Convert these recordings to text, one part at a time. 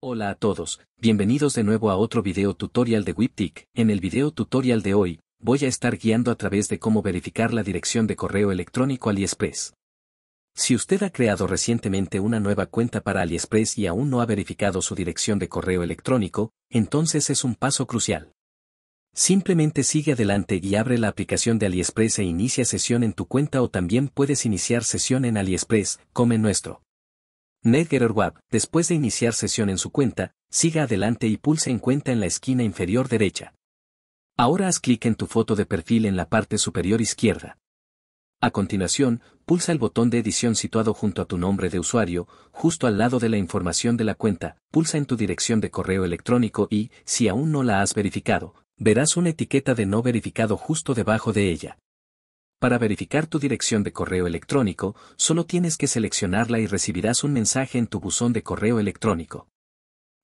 Hola a todos, bienvenidos de nuevo a otro video tutorial de WipTick. En el video tutorial de hoy, voy a estar guiando a través de cómo verificar la dirección de correo electrónico AliExpress. Si usted ha creado recientemente una nueva cuenta para AliExpress y aún no ha verificado su dirección de correo electrónico, entonces es un paso crucial. Simplemente sigue adelante y abre la aplicación de AliExpress e inicia sesión en tu cuenta o también puedes iniciar sesión en AliExpress, come nuestro. Netgear después de iniciar sesión en su cuenta, siga adelante y pulse en cuenta en la esquina inferior derecha. Ahora haz clic en tu foto de perfil en la parte superior izquierda. A continuación, pulsa el botón de edición situado junto a tu nombre de usuario, justo al lado de la información de la cuenta, pulsa en tu dirección de correo electrónico y, si aún no la has verificado, verás una etiqueta de no verificado justo debajo de ella. Para verificar tu dirección de correo electrónico, solo tienes que seleccionarla y recibirás un mensaje en tu buzón de correo electrónico.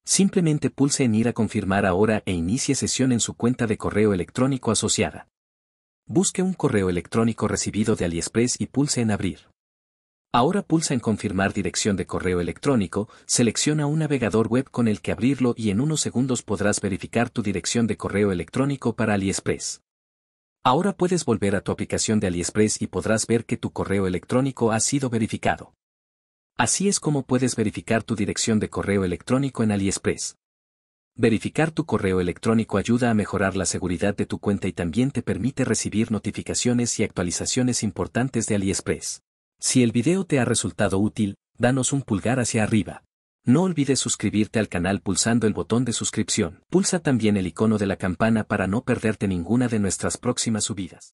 Simplemente pulse en ir a confirmar ahora e inicie sesión en su cuenta de correo electrónico asociada. Busque un correo electrónico recibido de AliExpress y pulse en abrir. Ahora pulsa en confirmar dirección de correo electrónico, selecciona un navegador web con el que abrirlo y en unos segundos podrás verificar tu dirección de correo electrónico para AliExpress. Ahora puedes volver a tu aplicación de AliExpress y podrás ver que tu correo electrónico ha sido verificado. Así es como puedes verificar tu dirección de correo electrónico en AliExpress. Verificar tu correo electrónico ayuda a mejorar la seguridad de tu cuenta y también te permite recibir notificaciones y actualizaciones importantes de AliExpress. Si el video te ha resultado útil, danos un pulgar hacia arriba. No olvides suscribirte al canal pulsando el botón de suscripción. Pulsa también el icono de la campana para no perderte ninguna de nuestras próximas subidas.